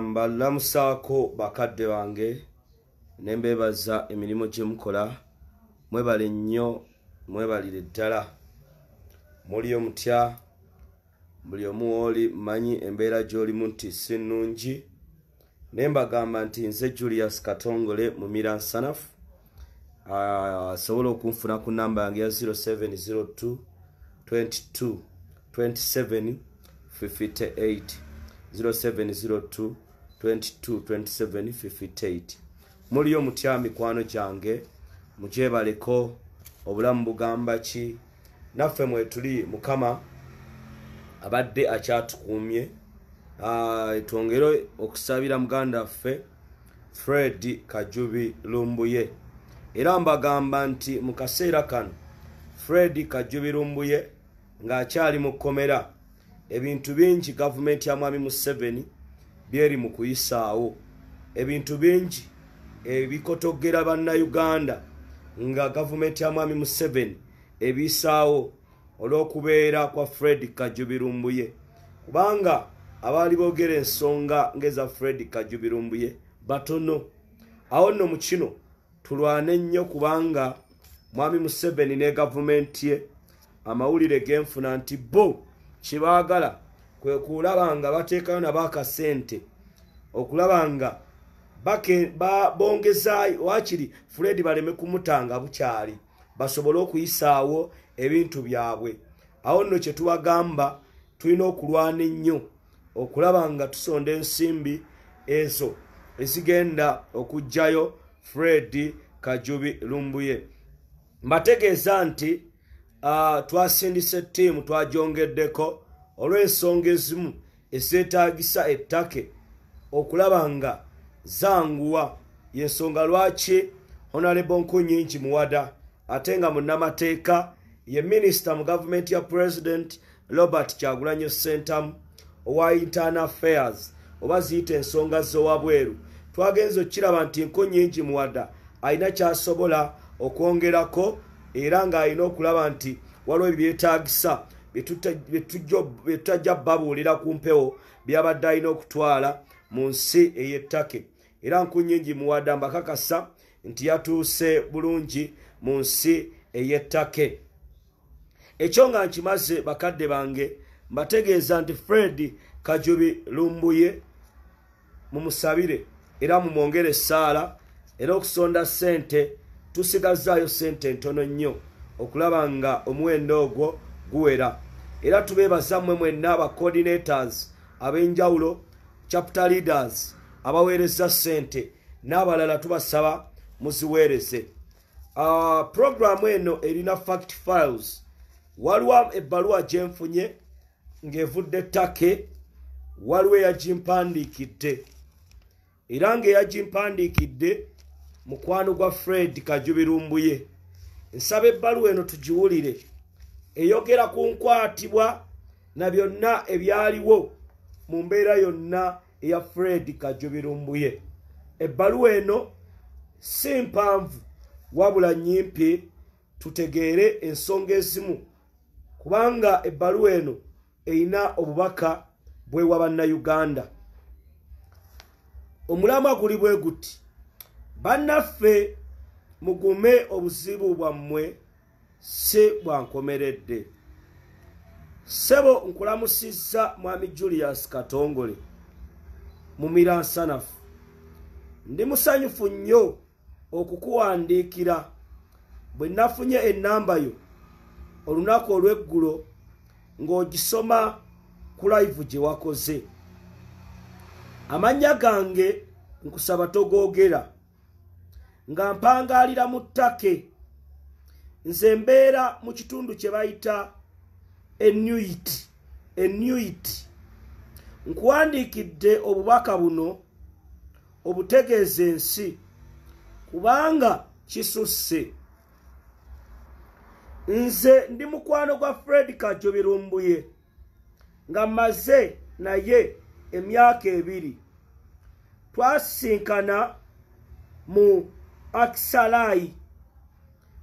mbalamusaako um, bakadde bange nembeebaza emirimu gyemukola mwebale nnyo mwebalire ddala muli omutya buli omu woli mmanyi embeera gy'olimu nti si nnungi naye mbagamba nti nze julius katongole mumira nsanafu ah, asobola okunfuna ku namba yange ya 0702 22 27 58 0702222758 muliyo mutya mikwano gyange mukyebaleko obulamu bugamba ki naffe mwetuli mukama abadde akyatukumye ah, twongere okusabira muganda waffe fred kajubi lumbuye era mbagamba nti mu kaseera kano fred kajubi lumbuye ng'akyali mu kkomera ebintu bingi gavumenti ya mwami museveni byeri mu kuyisaawo ebintu bingi ebikotogera bannayuganda nga gavumenti ya mwami museveni ebiyisaawo olw'okubeera kwa fred kajubirumbuye kubanga abaali boogera ensonga ngeza fred kajubirumbuye batono awo nno mu kino tulwane ennyo kubanga mwami museveni ne gavumenti ye amawulire genfuna nti bo kyebaagala kwe kulaba nga bateekayo nabakasente okulaba nga bongezayo wakiri fred baleme kumutanga bukyali basobole okuyisaawo ebintu byabwe awo nno kyetubagamba tulina okulwana ennyo okulaba nga tusonda ensimbi ezo ezigenda okugjayo fred kajubi lumbuye mbategeeza nti Ah, twasindise ttiimu twajongeddeko olw'ensonga ezimu ezeetagisa ettake okulaba nga zanguwa yensonga lwaki honarable nkunyingi muwada ate nga munnamateeka ye minisita mu gavumenti ya president robert kyagulanyo centam owa intern affairs oba ziyita ensonga z'owabweru twagenze okkiraba nti nkunyingi muwada alina kyasobola okwongerako era ng'alina okulaba nti waliwo ebyo byetaagisa byetutajja babuulira ku mpewo byabadde alina okutwala mu nsi ey'ettake era nkunyingi muwadde mbakakasa nti yatuuse bulungi mu nsi ey'ettake ekyo nga nkimaze bakadde bange mbategeeza nti fred kajubi lumbuye mumusabire era mumwongere esaala era okusonda ssente tusigazaayo sente entono nnyo okulaba nga omuwendo ogwo guwera era tubeebaza mmwe mwenna abacordinators ab'enjawulo chapter leaders abaweereza sente n'abalala tubasaba muziweereze uh, programu eno erina fact files waliwo ebbaluwa gye nfunye ng'evudde ttake waliwo eyagimpandiikidde era ng'eyagimpandiikidde mukwano gwa fred kajubirumbuye nsaba ebbaluwa eno tugiwulire eyogera ku nkwatibwa na byonna ebyaliwo mu mbeera yonna eya fred kajubirumbuye ebbaluwa eno si mpanvu wabula nyimpi tutegeere ensonga ezimu kubanga ebbaluwa eno erina obubaka bwewa bannayuganda omulamwa guli bwe guti bannaffe mugume obuzibu bwammwe si bwankomeredde ssebo nkulamusizza mwami julius katongole mumiransanafu ndi musanyufu nnyo okukuwandiikira bwe nafunye ennamba yo olunaku olw'eggulo ng'ogisoma ku laivu gye wakoze amannya gange nkusaba togoogera nga mpangaalira mu ttake nze mbeera mu kitundu kye bayita enuit enuit nkuwandiikidde obubaka buno obutegeeza ensi kubanga kisusse nze ndi mukwano gwa fred kajobirumbuye nga mmaze naye emyaka ebiri twasisinkana mu akisalayi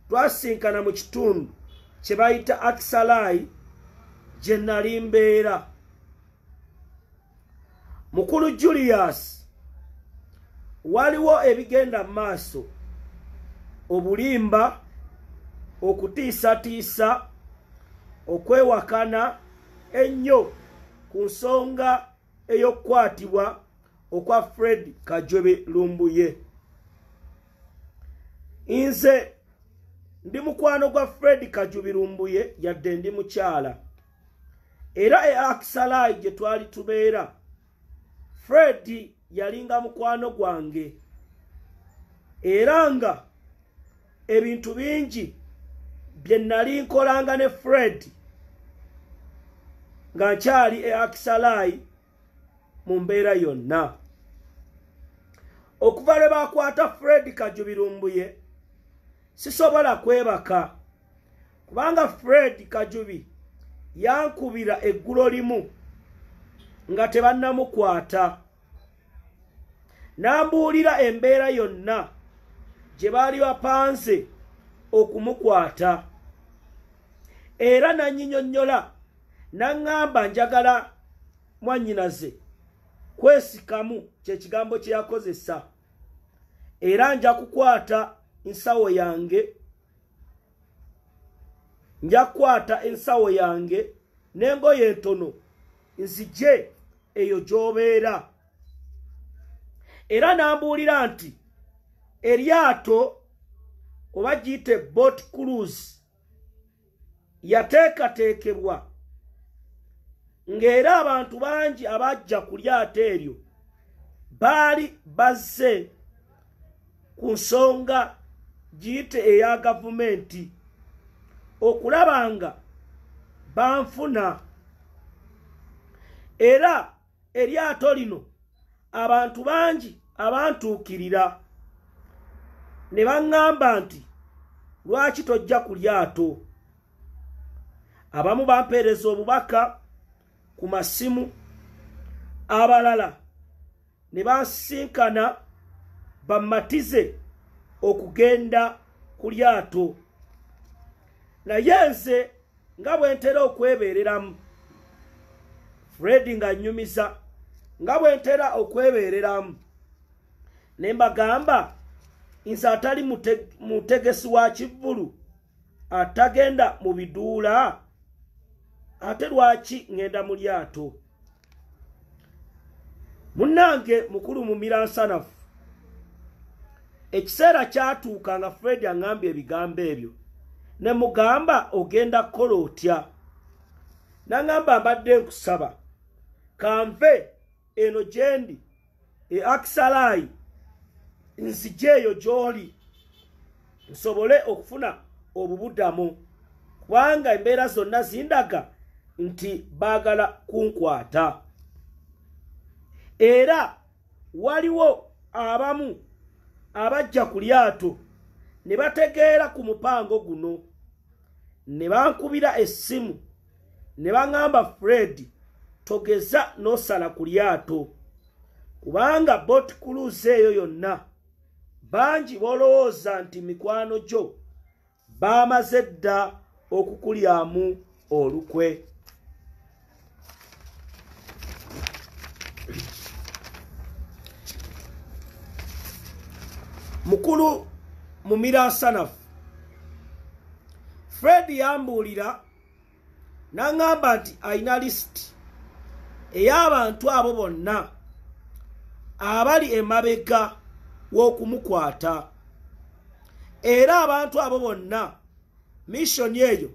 twasinkana mu kitundu kye bayita akisalayi gye nali mbeera mukulu julius waliwo ebigenda mu maaso obulimba okutiisatiisa okwewakana ennyo ku nsonga ey'okukwatibwa okwa fred kajobe lumbuye nze ndi mukwano gwa fredi kajubirumbuye yadde ndi mukyala era e akisalayi gye twali tubeera fredi yalinga mukwano gwange era nga ebintu bingi bye nali nkolanga ne fredi nga nkyali e akisalayi mu mbeera yonna okuva lwe baakwata fredi kajubirumbuye sisobola kwebaka kubanga fred kajubi yankubira eggulo limu nga tebannamukwata nambuulira embeera yonna gye baali bapanze okumukwata era nanyinyonnyola naŋŋamba njagala mwannyinaze kwesikamu kyekigambo kye yakozesa era nja kukwata ensawo yange njakwata ensawo yange n'engoye entono nzije eyo gy'obeera era nambuulira nti eryato oba giyite bot cruz yateekateekebwa ng'era abantu bangi abajja ku lyato eryo baali bazze ku nsonga giyite eya gavumenti okulaba nga banfuna era eryato lino abantu bangi abantuukirira ne baŋŋamba nti lwaki tojja ku lyato abamu bampeereza obubaka ku masimu abalala ne bansinkana bammatize okugenda ku lyato naye nze nga bwe ntera okwebeereramu fred nga nyumiza nga bwe ntera okwebeereramu ne mbagamba nze atali mutegesi wa kibbulu atagenda mu biduula ate lwaki ŋŋenda mu lyato munnange mukulu mu miransanafu ekiseera kyatuuka nga fred aŋŋambye ebigambo ebyo ne mugamba ogenda kukola otya naŋŋamba mbadde nkusaba kanve eno gye ndi e akisalaayi nzije eyo gy'oli nsobole okufuna obubudamu kubanga embeera zonna zindaga nti baagala kunkwata era waliwo abamu abajja ku lyato ne bategeera ku mupango guno ne bankubira essimu ne baŋŋamba fred togeza n'osala ku lyato kubanga bot kuluuza eyo yonna bangi b'olowooza nti mikwano gyo baamaze dda okukulyamu olukwe mukulu mumiraasanaf fred yambuulira n'aŋŋamba nti ayina lisiti ey'abantu abo bonna abali emabega w'okumukwata era abantu abo bonna missoni eyo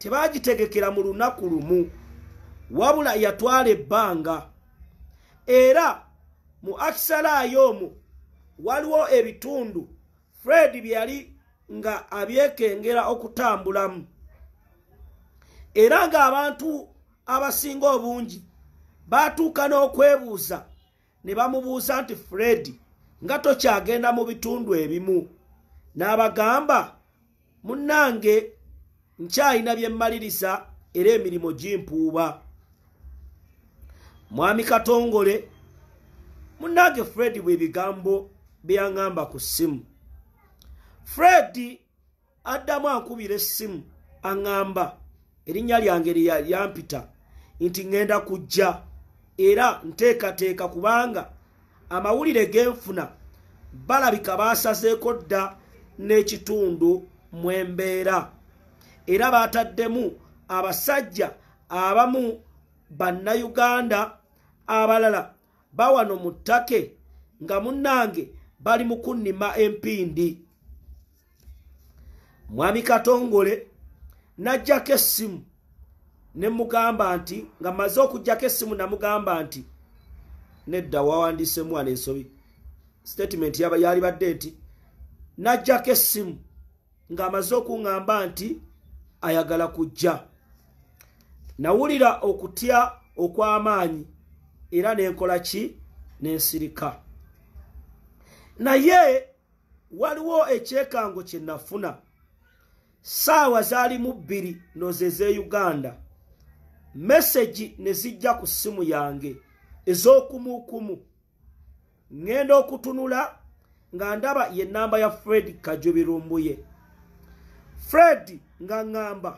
tebagitegekera mu lunaku lumu wabula yatwala ebbanga era mu akisalaayo omu waliwo ebitundu fred byali nga abyekengera okutambulamu era ng'abantu abasinga obungi baatuuka n'okwebuuza ne bamubuuza nti fred nga tokyagenda mu bitundu ebimu n'abagamba munnange nkyalina bye mmaliriza era emirimu gimpuuba mwami katongole munnange fred bwebigambo byangamba ku ssimu fred addamu ankubira essimu aŋŋamba erinnya lyange lyampita nti ŋŋenda kujja era nteekateeka kubanga amawulire genfuna balabika baasazeeko dda n'ekitundu mwembeera era baataddemu abasajja abamu bannayuganda abalala bawano mu ttake nga munnange bali mu kunnima empindi mwami katongole n'ajjako essimu ne mugamba nti nga mmaze okujjako essimu namugamba nti nedda wawandiisemu wano ensobi statement yalibadde nti n'ajjako essimu ng'amaze okuŋŋamba nti ayagala kujja nawulira okutya okw'amaanyi era n'enkola ki n'ensirika ne naye waliwo ekyekango kye nafuna saawa zaali mu bbiri noze ez'e uganda messagi ne zijja ku ssimu yange ez'okumukumu ŋŋenda okutunula nga ndaba ye namba ya fred kajubirumbuye fred nga ŋŋamba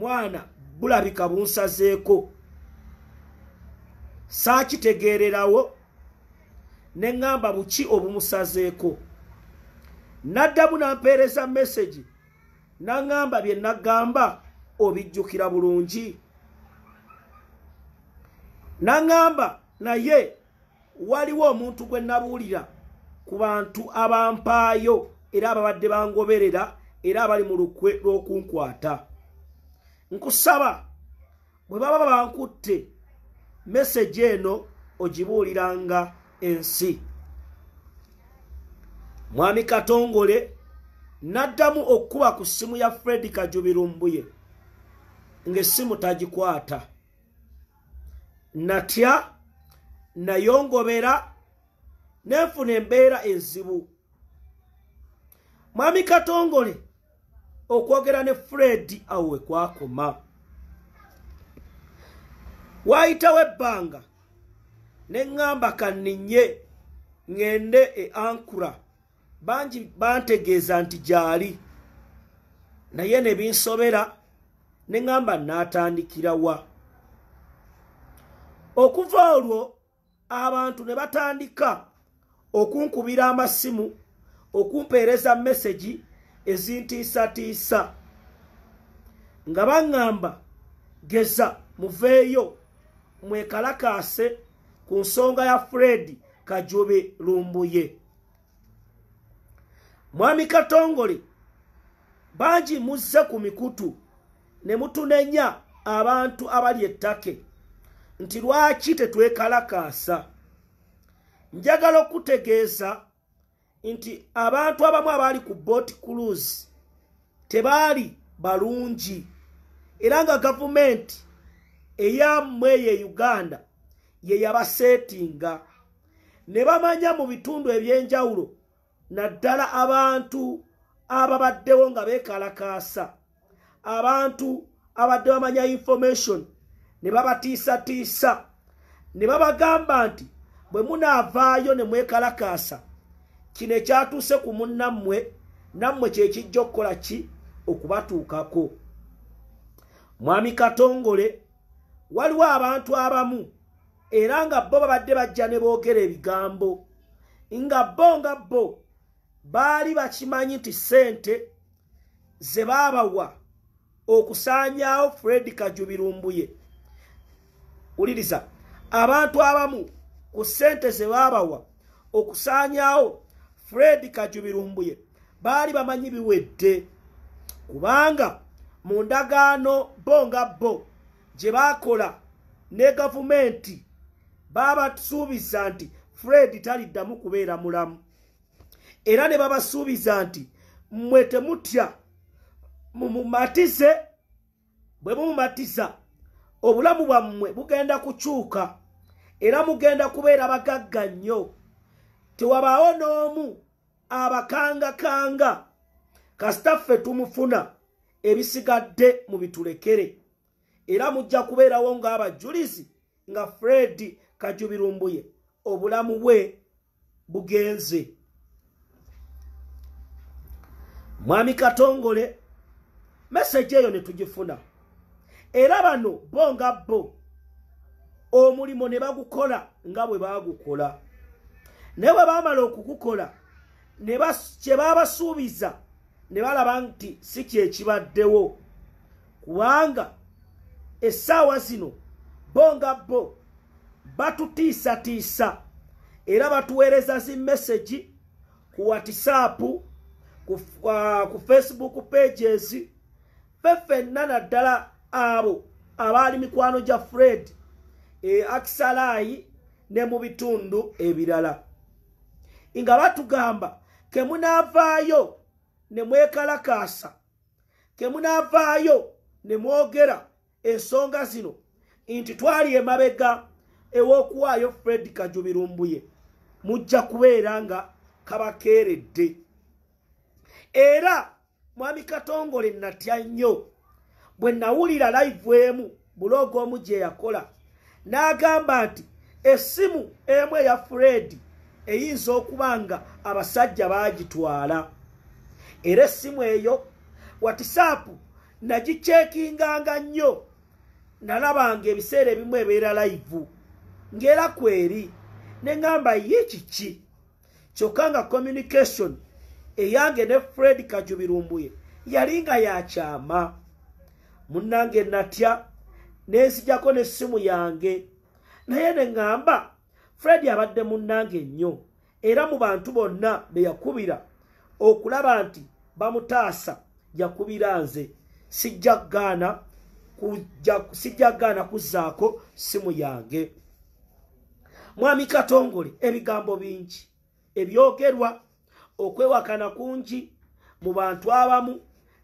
mwana bulabika bunsazeeko saakitegererawo neŋŋamba buki obumusazeeko n'addamu n'ampeereza mesegi n'aŋŋamba bye naggamba obijjukira bulungi n'aŋŋamba naye waliwo omuntu gwe nabuulira ku bantu abampaayo era ababadde bangoberera era abali mu lukwe lw'okunkwata nkusaba bwe baba bankutte mesegi eno ogibuuliranga ensi mwami katongole n'addamu okkuba ku ssimu ya fredi kajubirumbuye ng'essimu tagikwata natya nayongobera neefuna embeera enzibu mwami katongole okwogera ne fredi awo we kwakoma waayitawo ebbanga ne ŋŋamba kanninye ŋŋende e ankura bangi bantegeeza nti gyali naye ne binsobera ne ŋŋamba naatandikira wa okuva olwo abantu ne batandika okunkubira amasimu okumpeereza mesegi ezintiisatiisa nga baŋŋamba geza muveeyo mwekalakaase ku nsonga ya fred kajobe lumbuye mwami katongole bangi muzze ku mikutu ne mutunenya abantu abali ettake nti lwaki tetwekalakaasa njagala okutegeeza nti abantu abamu abaali ku bot cruise tebaali balungi era nga gavumenti eyammwe ye uganda ye yabaseetinga ne bamanya mu bitundu ebyenjawulo naddala abantu ababaddewo nga beekalakaasa abantu abadde bamanya information ne babatiisatiisa ne babagamba nti bwe munaavaayo ne mwekalakaasa kino ekyatuuse ku munnammwe nammwe kye kijja okukola ki okubatuukako mwami katongole waliwo abantu abamu era nga bo babadde bajja ne boogera ebigambo nga bo nga bo baali bakimanyi nti ssente ze baabawa okusanyawo fred kajubirumbuye wuliriza abantu abamu ku ssente ze baabawa okusanyawo fred kajubirumbuye baali bamanyi biwedde kubanga mu ndagaano bo nga bo gye baakola ne gavumenti baabasuubiza nti fred taliddamu kubeera mulamu era ne babasuubiza nti mmwe temutya mumumatize bwe mumumatiza obulamu bwammwe bugenda kukyuka era mugenda kubeera bagagga nnyo tewabaawo n'omu abakangakanga kasitaffe tumufuna ebisigadde mu bitulekere era mujja kubeerawo ng'abajulizi nga fredi kajubirumbuye obulamu bwe bugenze mwami katongole meseji eyo netugifuna era bano bo nga bo omulimu ne bagukola nga bwe bagukola naye bwe bamala okugukola kye babasuubiza ne balaba nti si kye kibaddewo kubanga essaawa zino bo nga bo batutiisatiisa era batuweereza zi meseji ku watisaapu ku, uh, ku facebook pages fe fenna naddala abo abaali mikwano gya fred e, akisalaayi ne mu bitundu ebirala nga batugamba kemunaavaayo ne mwekalakaasa kemunaavaayo ne mwogera ensonga zino nti twali emabega ewokuwaayo fred kajubirumbuye mujja kubeera nga kabakeeredde era mwami katongole natya nnyo bwe nawulira laivu emu buloogo omu gye yakola n'agamba nti essimu emu eya fred eyinza okuba nga abasajja baagitwala era essimu eyo watisaapu nagicekinganga nnyo nalabanga ebiseera ebimu ebeera layivu ngera kweri nengamba ye kiki kyokka nga communication eyange ne fred kajubirumbuye yali nga yakyama munnange natya nensijjako n'essimu yange naye neŋŋamba fred abadde munnange ennyo era mu bantu bonna beyakubira okulaba nti bamutaasa yakubira nze sijja kugaana sijja kugaana kuzzaako ssimu yange mwami katongole ebigambo bingi ebyogerwa okwewakana kungi mu bantu abamu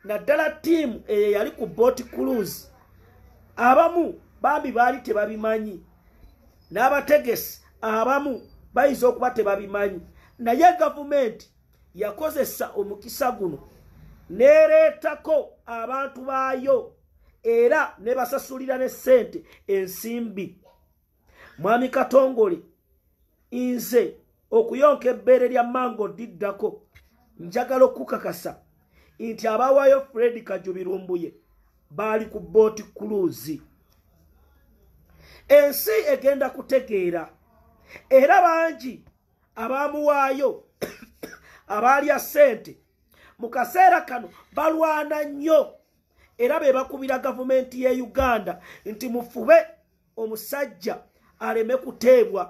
naddala ttiimu eyo yali ku boti cruse abamu bambi baali tebabimanyi n'abategesi abamu bayinza okuba tebabimanyi naye gavumenti yakozesa omukisa guno n'ereetako abantu baayo era nebasasulira ne sente ensimbi mwami katongole nze okuyonka ebbeere lya mango diddako njagala okukakasa nti abawaayo fred kajubirumbuye baali ku booti kuluuzi ensi egenda kutegeera era bangi abaamuwaayo abaalya ssente mu kaseera kano balwana nnyo era be bakubira gavumenti ye uganda nti mufube omusajja aleme kuteebwa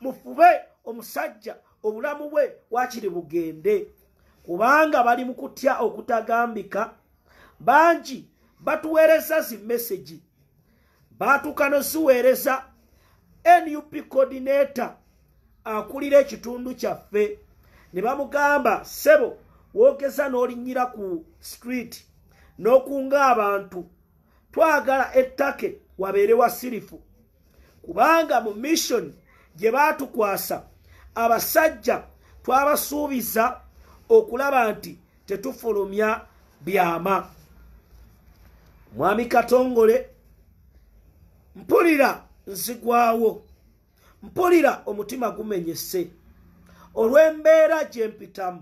mufube omusajja obulamu bwe wakiri bugende kubanga bali mu kutya okutagambika bangi batuweereza zi meseji baatuka neziweereza nup coordinator akulira ekitundu kyaffe ne bamugamba sebo wogeza n'olinyira ku street n'okunga abantu twagala ettake wabeere wa sirifu kubanga mu missioni gye baatukwasa abasajja twabasuubiza okulaba nti tetufulumya byama mwami katongole mpulira nzigwawo mpulira omutima gumenyese olw'embeera gye mpitamu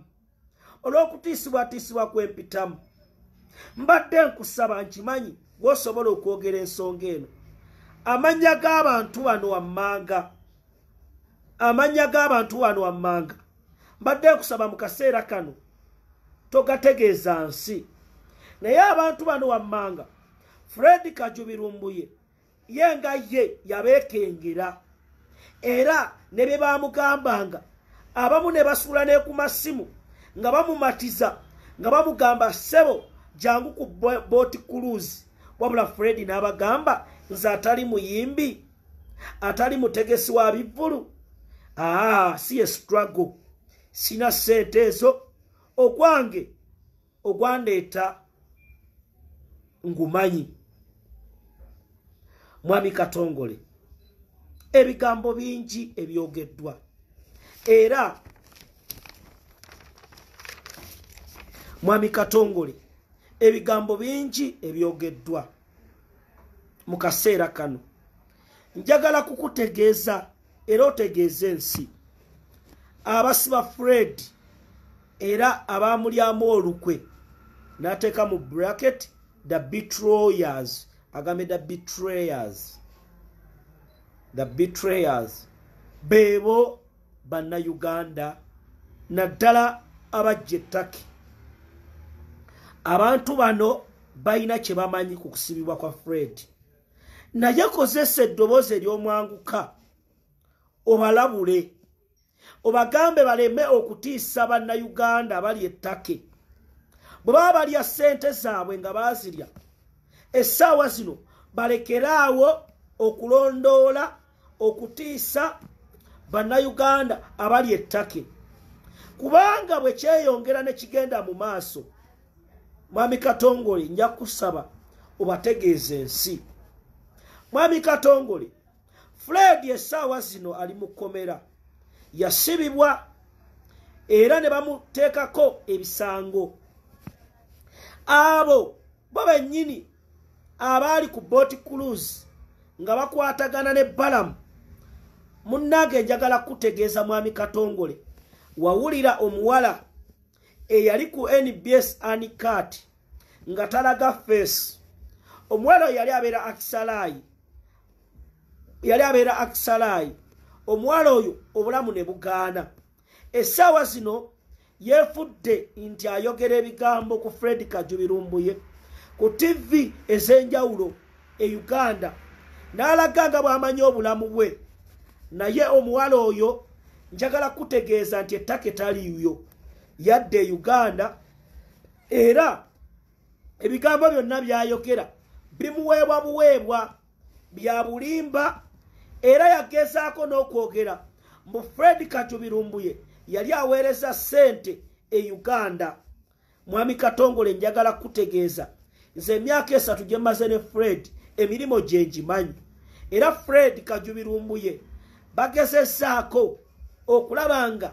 olw'okutiisibwatiisibwa kwempitamu mbadde nkusaba nkimanyi gwosobola okwogera ensonga eno amanya g'abantu bano wammanga amanya g'abantu bano wammanga mbadde kusaba mu kaseera kano togategeeza nsi naye abantu bano wammanga fred kajubirumbuye ye nga ye yabeekengera era ne bye baamugambanga abamu ne basuula ne ku masimu nga bamumatiza nga bamugamba ssebo jangu ku booti kuluuzi wabula fred n'abagamba nze atali muyimbi atali mutegesi wa bivulu aa ah, si ye struggle sina sente ezo ogwange ogwandeeta ngumanyi mwami katongole ebigambo bingi ebyogeddwa era mwami katongole ebigambo bingi ebyogeddwa mu kaseera kano njagala kukutegeeza era otegeeza ensi abasiba fred era abamulyamu olukwe n'ateeka mu bracket the betrayers agambe the betrayers the betrayers beebo bannayuganda naddala abajja ettaki abantu bano balina kye bamanyi ku kusibibwa kwa fred naye kozesa eddoboozi ery'omwanguka obalabule obagambe baleme okutiisa bannayuganda abali ettake bwe baba balya ssente zaabwe nga baazirya essaawa zino balekeraawo okulondoola okutiisa bannayuganda abali ettake kubanga bwe kyeyongera ne kigenda mu maaso mwami katongole nja kusaba obategeeza ensi mwami katongole fredi essaawa zino ali mu kkomera yasibibwa era ne bamuteekako ebisango abo bo bennyini abaali ku booti cruse nga bakwatagana ne balamu munnaaga enjagala kutegeeza mwami katongole wawulira omuwala eyali ku nbs anicat nga talaga fesi omuwala oyo yali abeera akisalaayi yali abeera akisalaayi omuwala oyo obulamu ne bugaana essaawa zino yeefudde nti ayogera ebigambo ku fred kajubirumbuye ku tivi ez'enjawulo e uganda n'alaga nga bw'amanyi obulamu bwe naye omuwala oyo njagala kutegeeza nti ettaka etaliiyo yadda e uganda era ebigambo byonna byayogera bimuweebwa buweebwa bya bulimba era yagezaako n'okwogera mbu fred kacubirumbuye yali aweereza sente e uganda mwami katongole njagala kutegeeza nze emyaka esatu gye mmaze ne fred emirimu gye ngimanyi era fred kajubirumbuye bagezesaako okulaba nga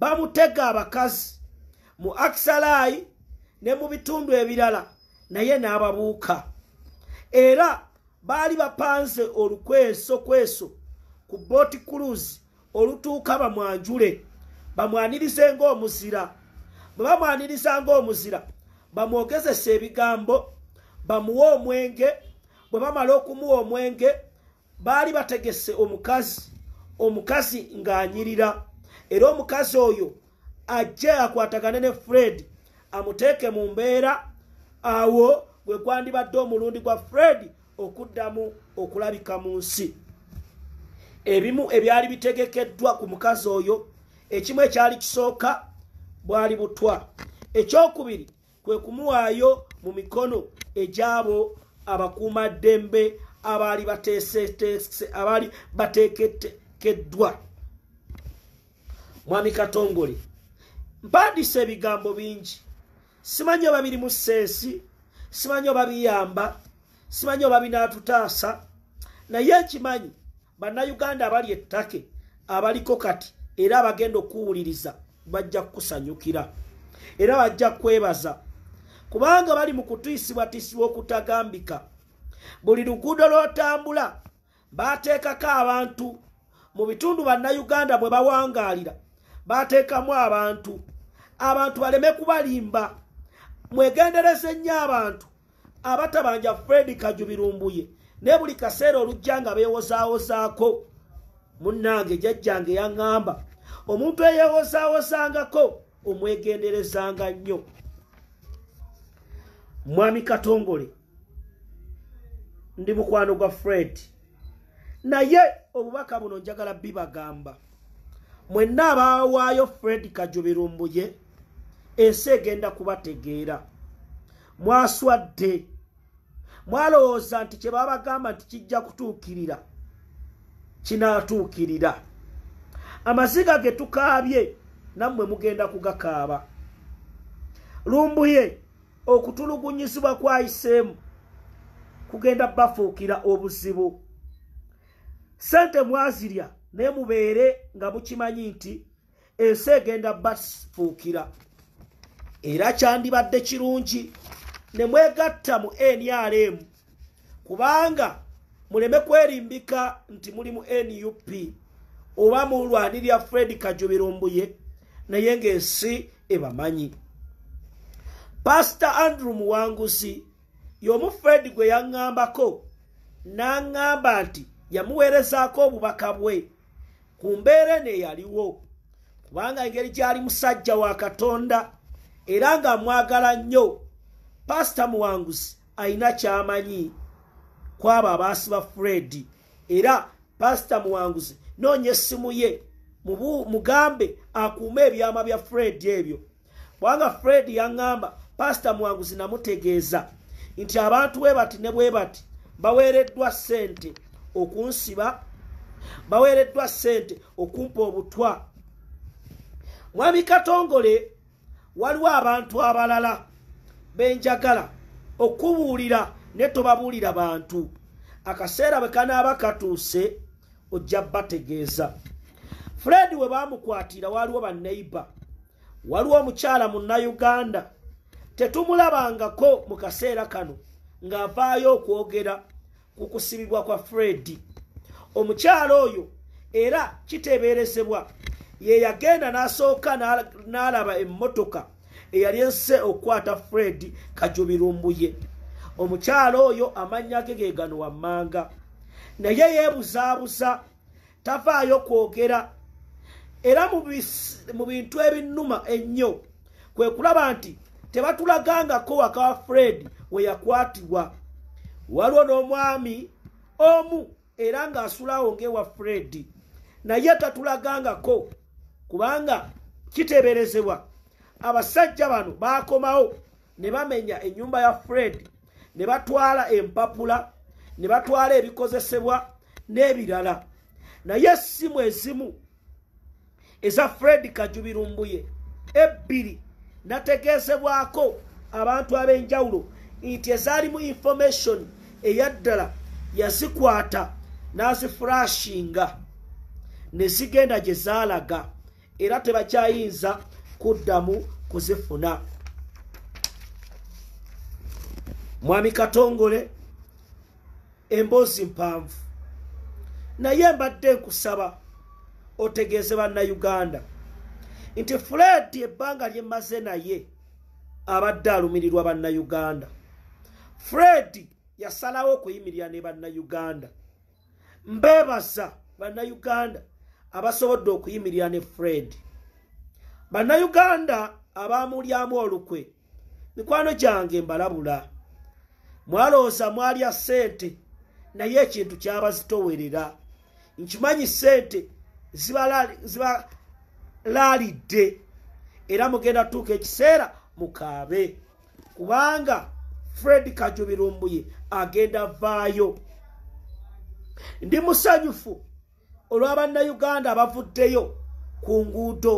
bamutega abakazi mu akisalayi ne mu bitundu ebirala naye n'ababuuka era baali bapanze olukweso kweso ku booti kuluzi olutuuka bamwanjule bamwanirize ngaomuzira bwe bamwaniriza ngaomuzira bamwogezesa ebigambo bamuwe omwenge bwe bamala okumuwa omwenge baali bategese omukazi omukazi ng'anyirira era omukazi oyo ajje akwatagane ne fred amuteeke mu mbeera awo gwe gwandibadde omulundi gwa fred okuddamu okulabika mu nsi ebimu ebyali bitegekeddwa ku mukazi oyo ekimu ekyali kisooka bwali butwa ekyokubiri kwe kumuwaayo mu mikono egyabo abakuumaddembe abaali bateeseteese abaali bateekekeddwa mwami katongole mpandisa ebigambo bingi simanyi oba biri mu seesi simanyi oba biyamba simanyi oba binatutaasa naye nkimanyi bannayuganda abali ettake abaliko kati era abagenda okuwuliriza bajja kukusanyukira era bajja kwebaza kubanga bali mu kutiisibwatiisibwa okutagambika buli luguudo lw'otambula baateekako abantu mu bitundu bannayuganda bwe bawangaalira baateekamu abantu abantu baleme kubalimba mwegendereze nnyo abantu abatabanja fredi kajubirumbuye ne buli kaseera olugja nga beewozaawozaako munnange jajjange yaŋŋamba omuntu eyeewozaawozangako omwegenderezanga nnyo mwami katongole ndi mukwano gwa fred naye obubaka buno njagala bibagamba mwenna abawaayo fred kajubirumbuye ensi egenda kubategeera mwaswadde mwalowooza nti kye baabagamba nti kijja kutuukirira kinaatuukirira amaziga ge tukaabye nammwe mugenda kugakaaba lumbuye okutulugunyizibwa kwa isemu kugenda bafuukira obuzibu sente mwazirya naye mubeere nga mukimanyi nti ensi egenda bafuukira era kyandibadde kirungi ne mwegatta mu nrm kubanga muleme kwerimbika nti muli mu nup oba mulwanirya fred kajoberombuye naye ngaensi ebamanyi pasita andrew muwangusi y'omu fred gwe yaŋŋambako n'aŋŋamba nti yamuweerezaako obubaka bwe ku mbeera eno eyaliwo kubanga engeri gyali musajja wa katonda era ng'amwagala nnyo pasita muwanguzi ayina kyamanyi kwabo abaasi ba fred era pasita muwanguzi noonya essimu ye mugambe akuume ebyama bya fred ebyo kubanga fred yaŋŋamba pasita muwanguzi namutegeeza nti abantu bwe bati ne bwe bati baweereddwa ssente okunsiba baweereddwa ssente okumpa obutwa mwami katongole waliwo abantu abalala benjagala okubuulira ne tobabuulira bantu akaseera bwe kanaaba katuuse ojja bategeeza fred we baamukwatira waliwo baneiba waliwo omukyala munnauganda tetumulabangako mu kaseera kano ng'avaayo okwogera ku kusibibwa kwa fred omukyala oyo era kiteeberezebwa ye yagenda n'asooka n'alaba emmotoka na, eyaliense okukwata fred kajubirumbuye omukyala oyo amannya ge gegano wammanga naye yeebuzaabuza tafaayo kwogera era mu bintu ebinnuma ennyo kwe kulaba nti tebatulagangako waka wa fred we yakwatibwa waliwo n'omwami omu era ng'asulawo ngaewa fred naye tatulagangako kubanga kiteeberezebwa abasajja bano bakomawo ne bamenya ennyumba ya fred ne batwala empapula ne batwala ebikozesebwa n'ebirala naye essimu ezimu eza fred kajubirumbuye ebbiri nategeezebwako abantu ab'enjawulo nti ezaalimu information eyaddala yazikwata n'azifurashinga ne zigenda gye zaalaga era tebakyayinza kuddamu kuzifuna mwami katongole emboozi mpanvu naye mbadde nkusaba otegeeze bannayuganda nti fuleedi ebbanga lye mmaze naye abadde alumirirwa bannayuganda fuleedi yasalawo okuyimirira ne bannayuganda mbeebaza bannayuganda abasobodde okuyimirira ne fuleedi bannayuganda abaamulyamu olukwe mikwano gyange mbalabula mwalowooza mwalya ssente naye ekintu kyaba zitowerera nkimanyi ssente zibalaalidde era mugenda tuuka ekiseera mukaabe kubanga fred kajubirumbuye agenda vaayo ndi musanyufu olwabannayuganda abavuddeyo ku nguudo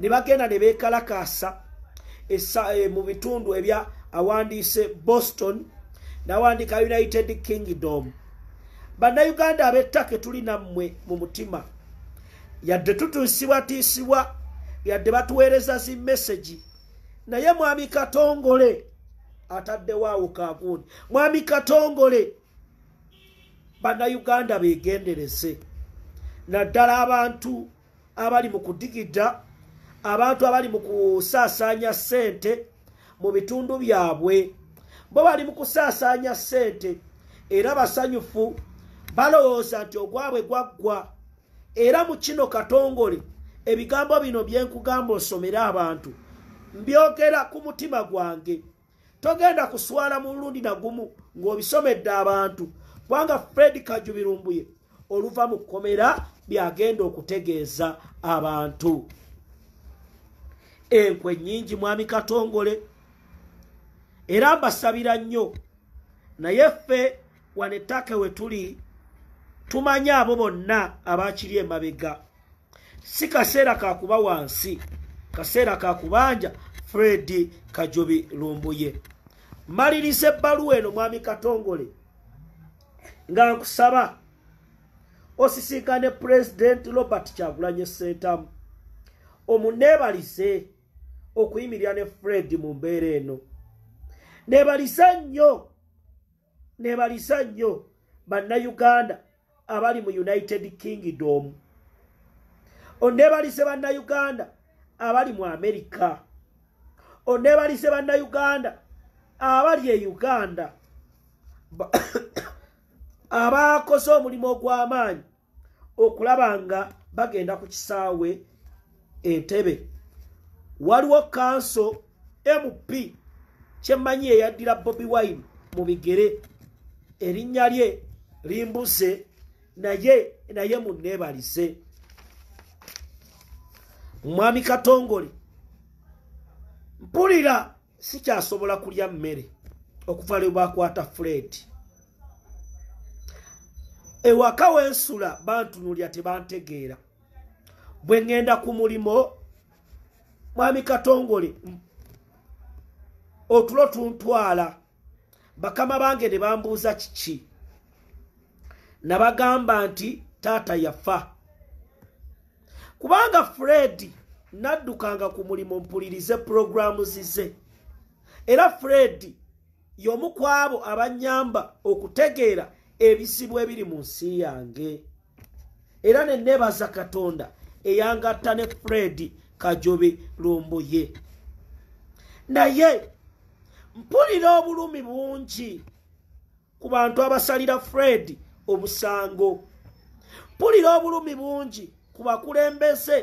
ne bagenda ne beekalakaasa eh, mu bitundu ebya awandiise boston nawandiika united kingdom bannayuganda ab'ettaka tuli nammwe mu mutima yadde tutiisibwatiisibwa yadde batuweereza zi messagi naye mwami katongole ataddewaawo kaguuni mwami katongole bannayuganda beegendereze naddala abantu abali mu kudigida abantu abali mu kusaasaanya ssente mu bitundu byabwe bo bali mu kusaasaanya ssente era basanyufu balowooza nti ogwabwe gwaggwa era mu kino katongole ebigambo bino bye nkugamba osomere abantu mbyogera ku mutima gwange togenda kuswala mu lulundi nagumu ng'obisomedde abantu kubanga fred kajubirumbuye oluva mu kkomera byagenda okutegeeza abantu enkwe nyingi mwami katongole era mbasabira nnyo naye ffe wanettake we tuli tumanye abo bonna abakiri emabega si kaseera kakuba wansi kaseera kakubanja fredi kajobi lumbuye malirisa ebbaluwa eno mwami katongole nga nkusaba osisinkane pulezidenti robert kyagulanye ssentamu omuneebalize okuyimirira ne fred mu mbeera eno nebalisa nnyo nebalisa nnyo bannayuganda abali mu united kingdom onebalise bannayuganda abali mu amerika onebalise bannayuganda abali e uganda abakoze omulimu ogw'amaanyi okulaba nga bagenda ku kisaawe entebe waliwo kanso mp kyemmanyi eyaddira bobi wine mu bigere erinnya lye limbuse naye naye muneebalise mwami katongole mpulira sikyasobola kulya mmere okuva lwe bakwata fred ewaka wensula bantunulya tebantegeera bwe ŋŋenda ku mulimu mwami katongole otulo tuntwala bakama bange ne bambuuza kiki nabagamba nti taata yafa kubanga fredi naddukanga ku mulimu mpulirize puroguramu zize era fredi y'omu ku abo abanyamba okutegeera ebizibu ebiri mu nsi yange era ne nebaza katonda eyangatta ne fredi kajobe lombo ye naye mpulira obulumi bungi ku bantu abasalira fred obusango mpulira obulumi bungi ku bakulembeze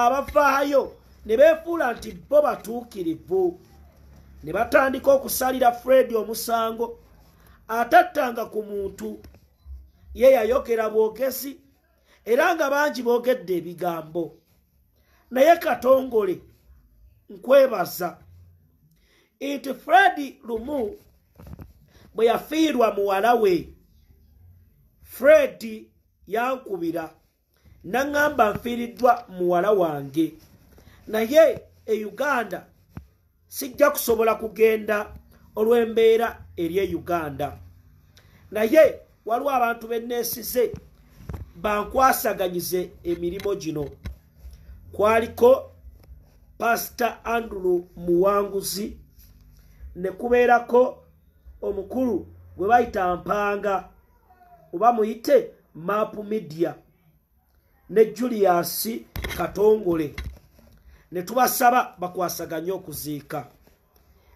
abavaayo ne beefuula nti bo batuukirivu ne batandika okusalira fred omusango atattanga ku muntu ye yayokera bwogezi era nga bangi boogedde ebigambo naye katongole nkwebaza nti fred lumu bwe yafiirwa muwala we fred yankubira naŋŋamba nfiiriddwa muwala wange naye e uganda sijja kusobola kugenda olw'embeera eri e uganda naye waliwo abantu benneesize bankwasaganyize emirimu gino kwaliko pasita andrew muwanguzi ne kubeerako omukulu gwe bayita mpanga oba muyite mapu midia ne julius katongole ne tubasaba bakwasaganye okuziika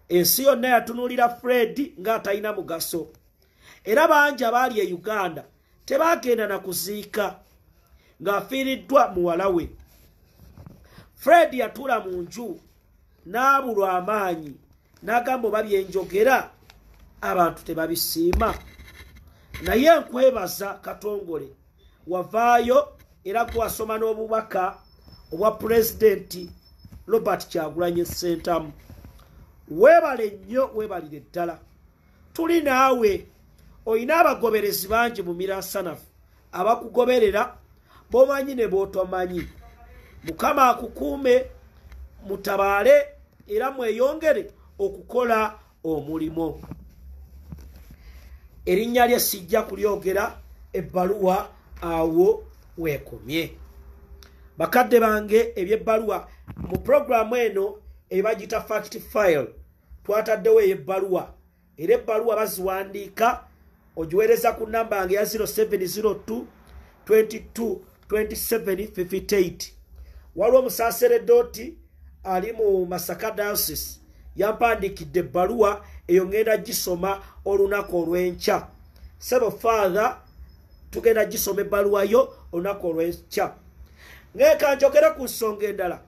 ensi yonna yatunuulira fred ng'atalina mugaso era bangi abaali e uganda tebagenda na kuziika ng'afiiriddwa muwala we fred yatuula mu nju n'abulwa amaanyi n'agamba oba byenjogera abantu tebabisiima naye nkwebaza katongole wavaayo era gwasoma n'obubaka obwa pulezidenti robert kyagulanye esentamu weebale nnyo weebalire ddala tuli naawe olina abagoberezi bangi mu miransanafu abakugoberera bomanyi ne b'otomanyi mukama akukuume mutabaale era mweyongere okukola omulimu erinnya lye sijja kulyogera ebbaluwa awo weekomye bakadde bange ebyebbaluwa mu puroguramu eno ebagita fact file twataddewo eyo ebbaluwa era ebbaluwa baziwandiika ogiweereza ku namba yange ya 0702 22 27 58 waliwo omusaseredoti ali mu masaka dansis yampandikidde ebbaluwa eyo ngenda gisoma olunaku olw'enkya sebo faatha tugenda gisoma ebbaluwayo olunaku olw'enkya ngeka njogere ku nsonga endala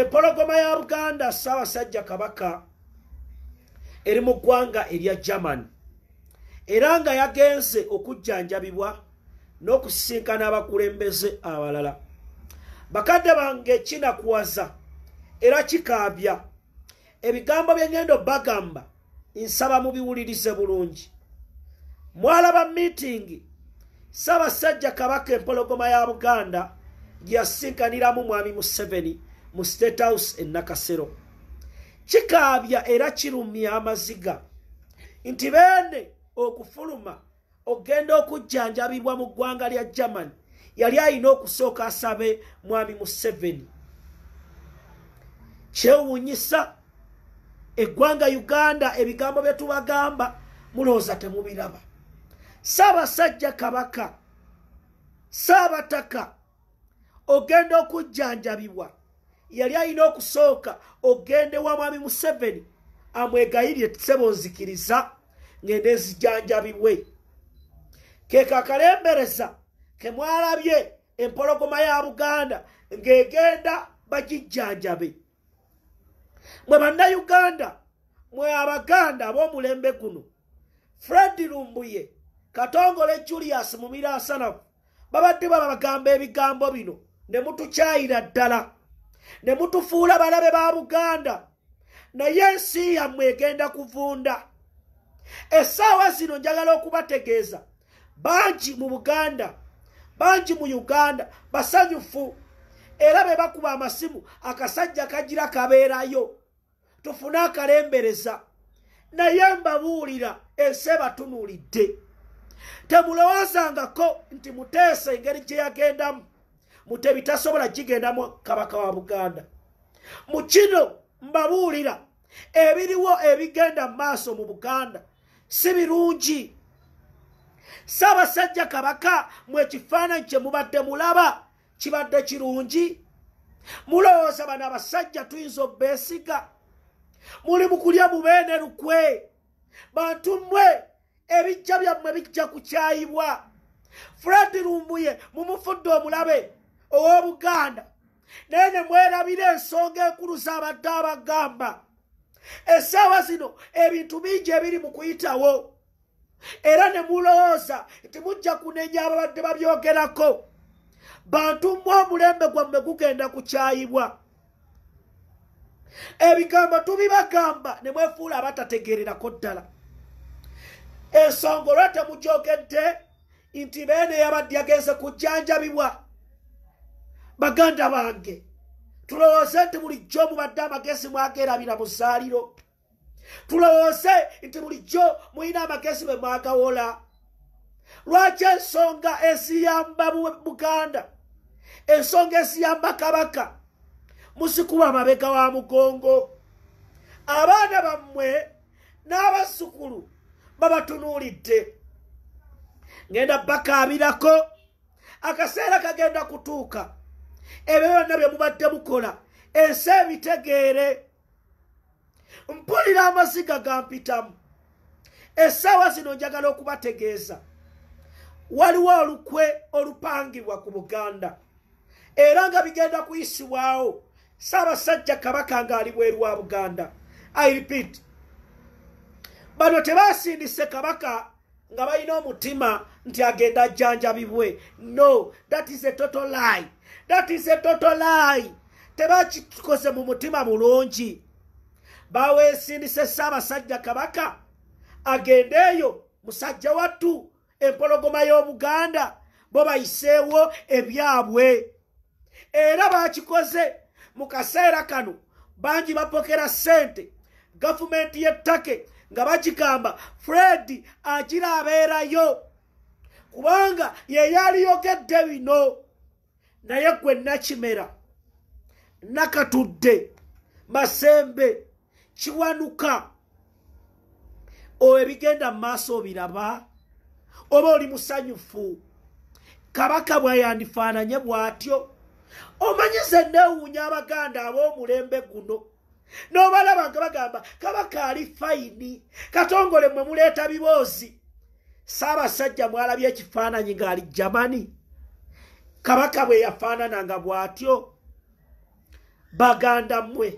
empologoma ya buganda ssaabasajja kabaka eri mu ggwanga erya germani era nga yagenze okujjanjabibwa n'okusisinkana abakulembeze abalala bakadde bange kinakuwaza era kikaabya ebigambo byengendo bagamba nsaba mubiwulirize bulungi mwalaba miitingi ssabasajja kabaka empologoma ya buganda gyeyasinkaniramu mwami museveni mu state house enakasero kikaabya era kirumya amaziga nti beene okufuluma ogenda okujjanjabibwa mu ggwanga lya germany yali ayina okusooka asabe mwami museveni kyewuunyisa eggwanga uganda ebigambo bye tubagamba mulowooza temubiraba saabasajja kabaka saabataka ogenda okujjanjabibwa yali ayina okusooka ogende wa mwami museveni amwegayirire tsebonzikiriza ngende ezijjanjabibwe keka kalembereza kemwalabye empologoma ya buganda ng'egenda bagijjanjabe mwe bannayuganda mwe abaganda ab'omulembe guno fred lumbuye katongole julius mumiraasanafu babadde balabagamba ebigambo bino ne mutukyayira ddala ne mutufuula balabe ba buganda naye ensi yammwe egenda kuvunda essaawa zino njagala okubategeeza bangi mu buganda bangi mu uganda basanyufu era be bakuba amasimu akasajja kagira kabeerayo tufune akalembereza naye mbabuulira ensebatunuulidde temulowoozangako nti muteesa engeri gye yagendamu mutebitasobola gigendamu kabaka wa buganda mu kino mbabuulira ebiriwo ebigenda mu maaso mu buganda si birungi saabasajja kabaka mwekifaananyi kye mubadde mulaba kibadde kirungi mulowooza bano abasajja tuyinza obbeesiga muli mu kulya mubeene lukwe bantu mmwe ebijja byammwe bijja kukyayibwa fredi lumbuye mumufudde omulabe ow'obuganda naye ne mwerabira ensonga enkulu z'abadde abagamba essaawa zino ebintu bingi ebiri mu kuyitawo era ne mulowooza timujja kunenya ababadde babyogerako bantu mwe omulembe gwammwe gugenda kukyayibwa ebigambo tubibagamba ne mwefuula abatategererako ddala ensonga olwa temujogedde nti beene yabadde agenze kujjanjabibwa baganda bange tulowooze nti bulijjo mubadde amagezi mwagerabira musaaliro tulowoose nti bulijjo mulina amagezi bwe mwagawola lwaki ensonga eziyamba buganda ensonga eziyamba kabaka muzikuba amabega wa mugongo abaana bammwe n'abazukulu babatunuulidde ngenda bakaabirako akaseera kagenda kutuuka ebyo byonna bye mubadde mukola ensi emitegeere mpulira amasiga gampitamu essaawa zino njagala okubategeeza waliwo olukwe olupangibwa ku buganda era nga bigenda kuyisibwawo saabasajja kabaka ngaali bweru wa buganda i repeat bano tebasindise kabaka nga balina omutima nti agenda ajjanjabibwe no that is a total lie that is a total lie tebakikoze mu mutima mulungi baweesindise ssaabasajja kabaka agende eyo musajja wattu empologoma y'obuganda bo bayiseewo ebyabwe era baakikoze mu kaseera kano bangi bapokera ssente gavumenti y'ettake nga bakigamba fred agira abeerayo kubanga yeyo aliyogedde bino naye gwe nakimera nakatudde masembe kiwanuka oyo ebigenda mu maaso obiraba oba oli musanyufu kabaka bweyandifaananye bw'atyo omanyize neewuunya abaganda ab'omulembe guno n'obalaba nga bagamba kabaka ali fayini katongole mmwe muleeta biboozi saabasajja mwalabye ekifaananyi ng'ali jamani kabaka bwe yafaanananga bw'atyo baganda mmwe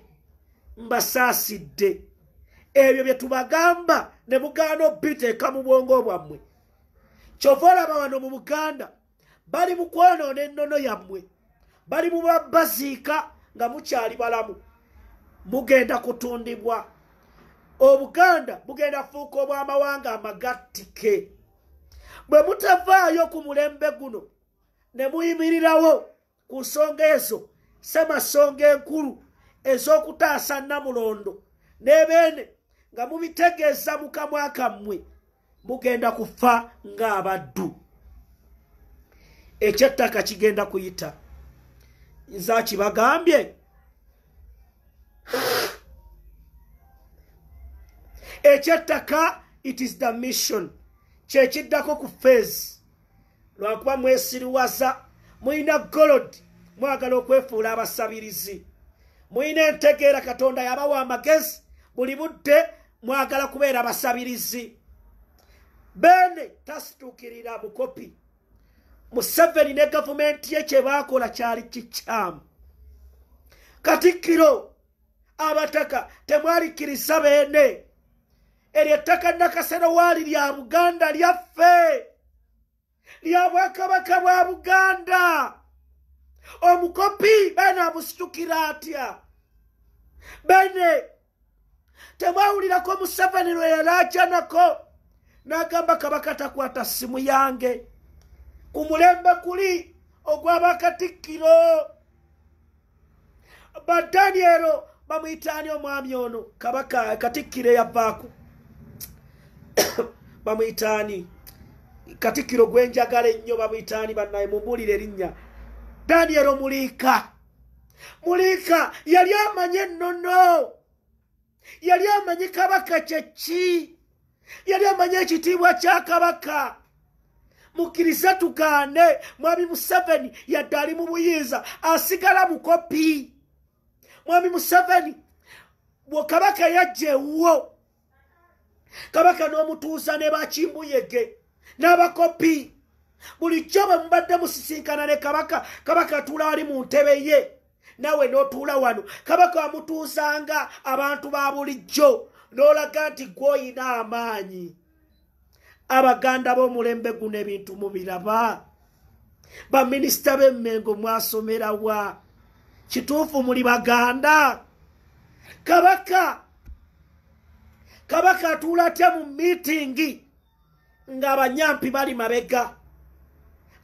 mbasaasidde ebyo bye tubagamba ne mugaana obiteeka mu bwongo bwammwe kyova olaba wano mu buganda bali mu kwonoona ennono yammwe bali mu babaziika nga mukyali balamu mugenda kutundibwa obuganda bugenda fuuka obw'amawanga amagattike bwe mutavaayo ku mulembe guno ne muyimirirawo ku nsonga ezo semasonga enkulu ez'okutaasa namulondo nebeene nga mubitegeeza mukamwa kammwe mugenda kufa ng'abaddu ekyettaka kigenda kuyita nza kibagambye ekyettaka it is the mission kyekiddako ku feezi lwakuba mwesiruwaza mulina golod mwagala okwefuula abasabirizi mulina entegeera katonda yabawa amagezi buli budde mwagala kubeera basabirizi bene tasituukirira mukopi museveni ne gavumenti ye kyebakola kyali kikyamu katikkiro abataka temwalikiriza bene eryo ettaka nakasero waali lya buganda lyaffe lya bwakabaka bwa buganda omukopi baana abusitukira atya bene temwawulirako museveni lwe yalajanako nagamba kabaka takwata simu yange ku mulembe kuli ogwabakatikkiro badanyero bamwitani omwami ono kabaka katikkiro yavaaku bamwitani katikkiro gwenjagala ennyo bamwitani bannaye mumbulire erinnya danieri omuliika muliika yali amanyi ennono yali amanyi kabaka kyeki yali amanyi ekitiibwa kya kabaka mukkirize tugaane mwami museveni yadde ali mu buyinza asigala mukopi mwami museveni kabaka yajja ewwo kabaka n'omutuusa ne bakimbuyege n'abakopi bulijjo bwe mubadde musisinkana ne kabaka kabaka atuula wali mu ntebe ye naawe n'otuula wano kabaka amutuusanga abantu ba bulijjo n'olaga nti gwoyina amaanyi abaganda b'omulembe guno ebintu mubiraba baminisita b'emmengo mwasomerawa kituufu muli baganda kabaka kabaka atuula atya mu miitingi ng'abanyampi bali mabega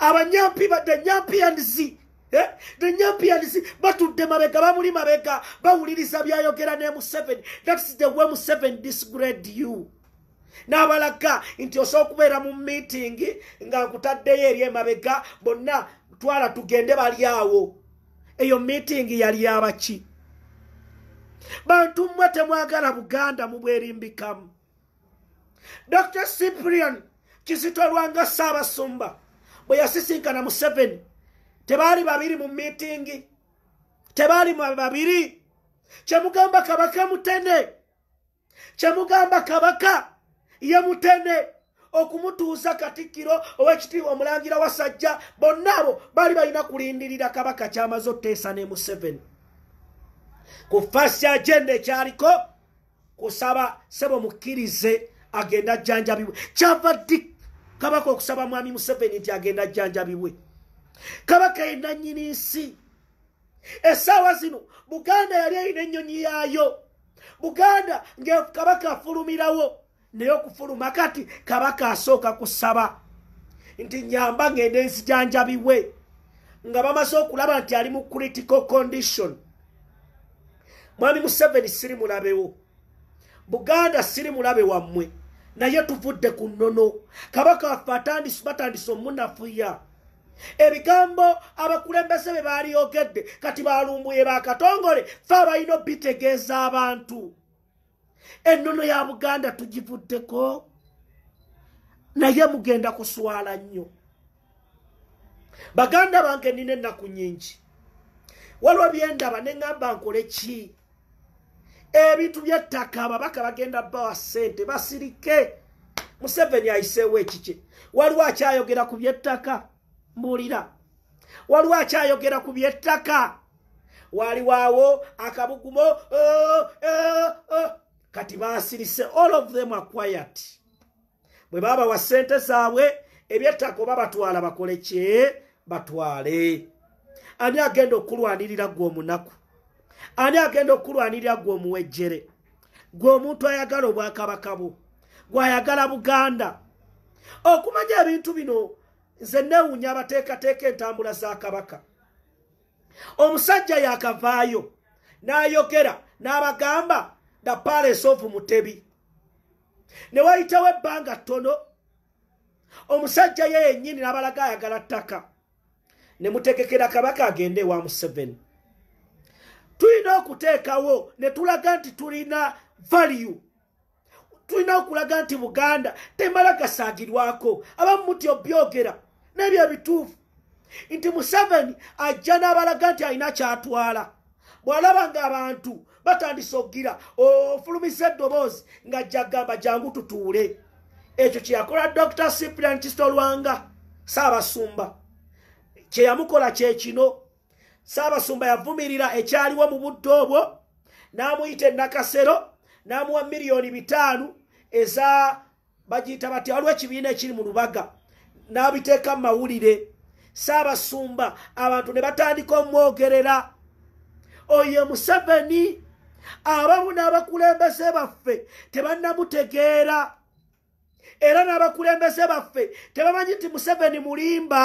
abanyampi the nyampian z eh? the nyampian z batudde mabega bamuli mabega bawuliriza byayogera ne museven thats the way museven disgrade you n'abalaga nti osobola okubeera mu meeting nga nkutaddeyo eri emabega bonna twala tugende balyawo eyo meeting yali abaki bantu mmwe temwagala buganda mubwerimbikamu dr cyprian kizitolwa nga saabasumba bwe yasisinkana mu seven tebaali babiri mu mitingi tebaali babiri kyemugamba kabaka mutene kyemugamba kabaka ye mutene okumutuusa katikkiro owekitiibwa omulangira wa sajja bonna abo baali balina kulindirira kabaka kyamaze oteesa ne mu seven ku fasi agenda ekyaliko kusaba sebo mukkirize agenda jjanjabibwe kyava dikk kabaka okusaba mwami museveni nti agenda ajjanjabibwe kabaka yenna nnyini nsi essaawa zino buganda yali erina ennyonyi yaayo buganda nga kabaka afulumirawo naye okufuluma kati kabaka asooka kusaba nti nyamba ngenda ensijanjabibwe nga bamaze okulaba nti ali mu critical condition mwami museveni siri mulabewo buganda siri mulabe wammwe naye tuvudde ku nnono kabaka waffe atandise batandise omunafuya ebigambo abakulembeze be baalyogedde kati baalumbuye bakatongole fe abalina obitegeeza abantu ennono ya buganda tugivuddeko naye mugenda kuswala nnyo baganda bange nina ennaku nyingi waliwo byendaba neŋŋamba nkole ki ebintu byettaka ababaka bagenda bawa ssente basirike museveni ayiseewo ekikye waliwo akyayogera ku byettaka mbuulira waliwo akyayogera ku byettaka waliwoawo akabugumo oh, oh, oh. kati baasirise all of them aquiet bwe baba wa ssente zaabwe ebyettaka oba batwala bakole kye batwale ani agenda okulwanirira gwe omunaku ani agenda okukulwanirira gwe omuwejjere gwe omuntu ayagala obwakabaka bwo gweayagala buganda okumanya ebintu bino nze neewunya abateekateeka entambula za kabaka omusajja yakavaayo n'ayogera n'abagamba the palace of mutebi ne wayitewo ebbanga ttono omusajja ye yennyini n'abalaga ayagala ttaka ne mutegekera kabaka agende ewa museveni tulina okuteekawo netulaga nti tulina valu tulina okulaga nti buganda temala gasaagirwako abamu muti obyogera nebyo bituufu nti museveni ajja n'abalaga nti alina kyatwala bwalaba ngaabantu batandise oggira ofulumisa eddoboozi ng'ajja gamba jangu tutuule ekyo kyeyakola dr cyprian kistolwanga saabasumba kyeyamukola kyekino saabasumba yavumirira ekyaliwo mu budde obwo n'amuyita enakasero n'amuwa miriyoni bitaano eza bagiyita bati waliwo ekibiina ekiri mu lubaga n'abiteeka mu mawulire saabasumba abantu ne batandika omwogerera oyo museveni ababu n'abakulembeze baffe tebannamutegeera era n'abakulembeze baffe tebamanyi nti museveni mulimba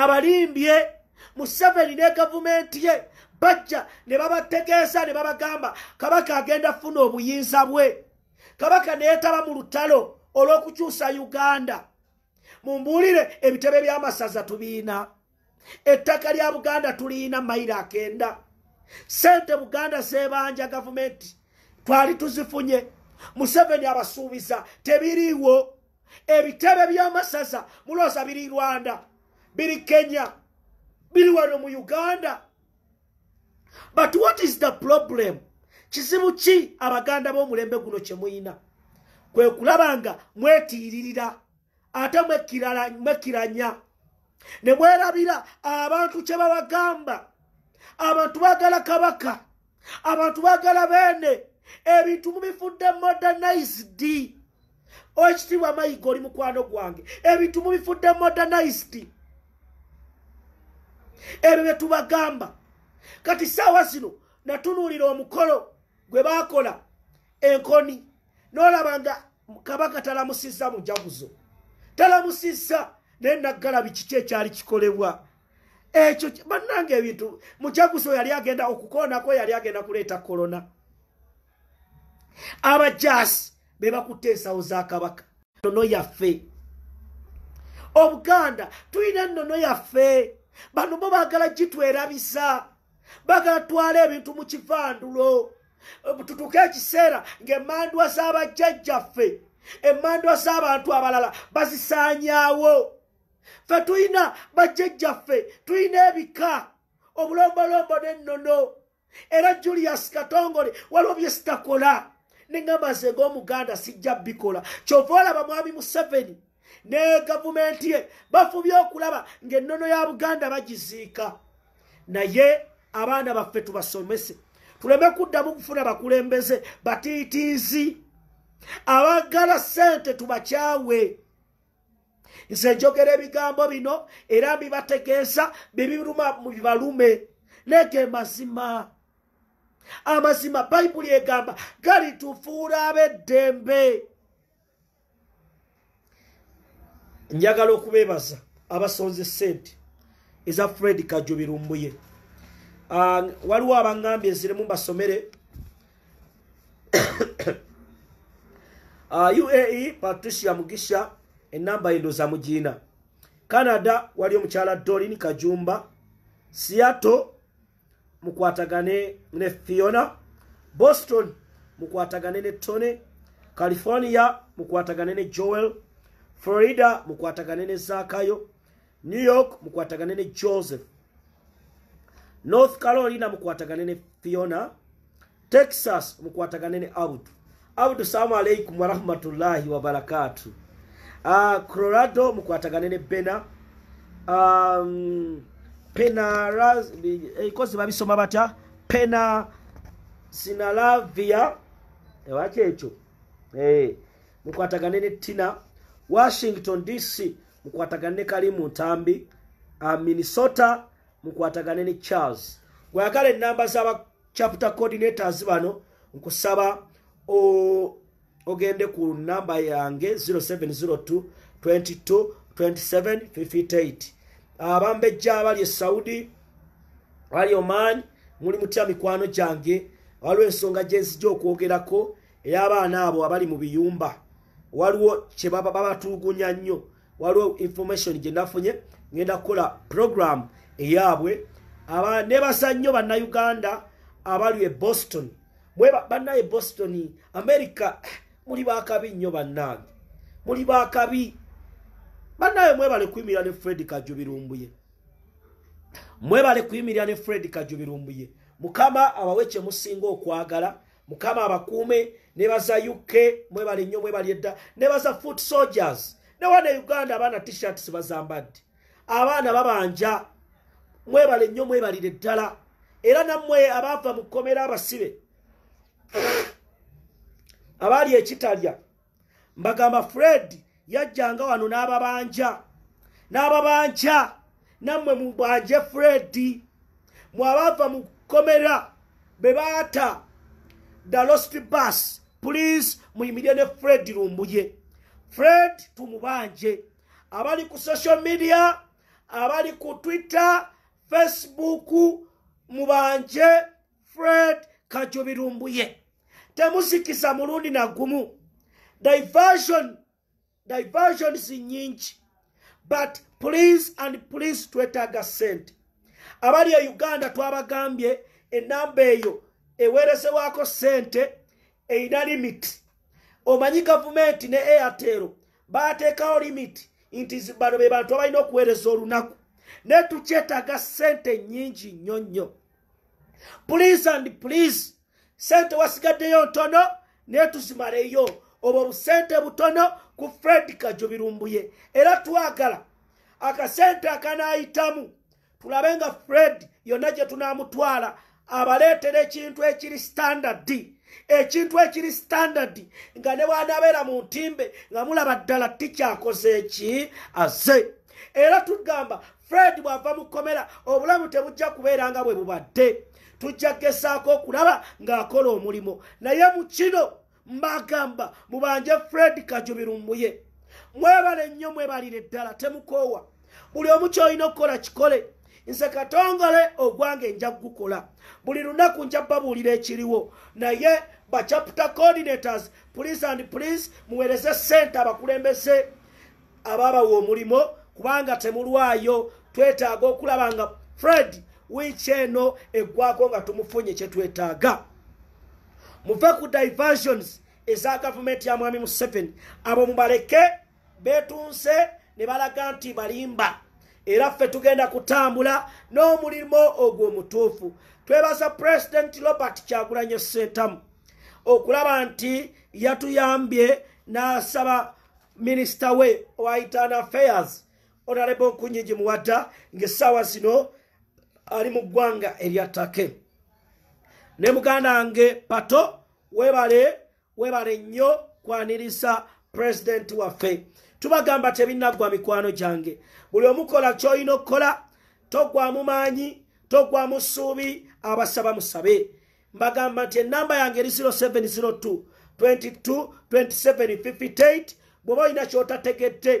abalimbye museveni ne gavumenti ye bajja ne babategeeza ne babagamba kabaka agenda funa obuyinza bwe kabaka neyetaba mu lutalo olw'okukyusa uganda mumbuulire ebitebe by'amasaza tubiina ettaka lya buganda tuliina mayiro akenda sente buganda zeebanja gavumenti twali tuzifunye museveni abasuubiza tebiriiwo ebitebe by'amasaza mulosa biri rwanda biri kenya biri wano mu uganda but what is the problem kizibu ki abaganda b'omulembe guno kye muyina kwe kulaba nga mwetiiririra ate mwekiranya ne mwerabira abantu kye babagamba abantu baagala kabaka abantu baagala beene ebintu mubifudde modernized oekitibwa mayiga oli mukwano gwange ebintu mubifudde modernized ebyo bye tubagamba kati saawa zino natunuulira omukolo gwe baakola enkoni n'olaba nga kabaka talamusizza mujaguzo talamusizza naye naggala bikiki ekyali kikolebwa ekyo bannanga ebintu mujaguzo yali agenda okukoonako yali agenda kuleeta kolona abajaasi be bakutte ensawo za kabaka nono yaffe obuganda tulina ennono yaffe bano bo baagala gitwerabisa baagala tutwala ebintu mu kifandulo eh, tutuuke ekiseera ng'emmandwa z'abajjajjaffe emmandwa z'abantu abalala bazisaanyaawo fe tulina bajjajjaffe tulina ebika obulombolombo n'ennono era julius katongole waliwo bye sitakola neŋŋamba nze ng'omuganda sijja bikola kyova olaba mwami museveni ne gavumenti ye bafubye okulaba ng'ennono ya buganda bagiziika naye abaana baffe tubasomese tuleme kuddamu kufuna bakulembeze batiitinzi abagala ssente tubakyawe nze njogera ebigambo bino era mbibategeeza bibiruma mubibalume nege mazima amazima bayibuli egamba galitufuura ab'eddembe njagala okubebaza abasonze sente eza fred kajo birumbuye ah, waliwo abaŋambye nziremu mbasomere uae ah, patricia mugisha enamba endoza mugina canada wali omukyala dolin kajumba seato mukwatagane ne fiona boston mukwatagane ne tony california mukwatagane ne joel florida mukwatagane ne zakayo new york mukwatagane ne joseph north carolina mukwatagane ne fiona texas mukwatagane ne abdu abdu salamu alaikum warahmatullahi wabarakatu uh, ah, colorado mukwatagane ne bena um, penaraz eh, babisoma batya pena sinalavia ewaki ekyo eh, mukwatagane ne tina washington dc mukwatagane kali uh, mu ntambi minnesota mukwatagane ne charles gweyagala enamba zaba chapta coordinators bano nkusaba ogende ku namba yange 0702222758 abambejja abali e saudi ali oman muli mutya mikwano gyange waliwo ensonga gyenzijja okwogerako ey'abaana abo abali mu biyumba waliwo kye baba babatulugunya nnyo waliwo information gye nafunye ŋenda kukola program eyaabwe ne basa nnyo bannayuganda abali e boston bannaye boston america eh, muli bakabi nnyo bannange muli bakabi bannaye mwebale kuyimirira ne fred kajubirumbuye mwebale kuyimirira ne fred kajubirumbuye mukama abawe kye musinga okwagala mukama abakuume nebaza uk mwebale nnyo mwebali edda nebaza foot soldiers newana uganda abaana tshirts bazambadde abaana babanja mwebale nnyo mwebalira eddala era nammwe abaava mu kkomera abasibe abaali ekitalya mbagamba fred yajjanga wano n'ababanja n'ababanja nammwe mubanje fred mwe abaava mu kkomera be baata the lost bus please muyimirire ne fred lumbuye fred tumubanje abali ku social media abali ku twitter facebook mubanje fred kajobirumbuye temusikisa mulundi nagumu diversion diversion si nyingi but please and please twetaga sent abali e uganda twabagambye enamba eyo ewerezewaako sente eina limiti omanyi gavumenti ne airtero bateekawo limiti nti bano be bantu abalina okuweereza olunaku ne tukyetaaga sente nyingi nnyo nnyo please and please sente wasigaddeyo ntono naye tuzimaleyo obwo busente butono ku fredica gyobirumbuye era twagala akasente akanaayitamu tulabe nga fred yonna gye tunaamutwala abaleetera ekintu ekiri standard ekintu ekiri standard nga ne bwanabeera mu ntimbe nga mulaba ddala tikyakoze eki aze era tugamba fred bw'ava mu kkomera obulamu tebujja kubeera nga bwe bubadde tujja kgesaako okulaba ng'akola omulimu naye mu kino mbagamba mubanje fred kajubirumbuye mwebale nnyo mwebalire ddala temukoowa buli omu kyolina okukola kikole nze katongole ogwange nja kugukola buli lunaku nja babuulira ekiriwo naye bachapta coordinators please and please muweereze sente abakulembeze abaabawa omulimu kubanga temulwayo twetaaga okulaba nga fred wiiki eno eggwako nga tumufunye kyetwetaaga muve ku diversions eza gavumenti ya mwami museveni abo mubaleke betunse ne balaga nti balimba era ffe tugenda kutambula n'omulimu ogwo omutuufu twebaza pulezidenti robert kyagulanye ssentamu okulaba nti yatuyambye n'asaba minisita we owa itan affairs onaleba okunyigi muwadda ngaessaawa zino ali mu ggwanga eryattake ne muganda wange pato webale webale nnyo kwaniriza pulezidenti waffe tubagamba tebinnaggwa mikwano gyange buli omukola kyolina okukola togwamu maanyi togwamu ssuubi abasaba musabe mbagamba nti enamba yange eri 0702272758 bweba olina kyotategedde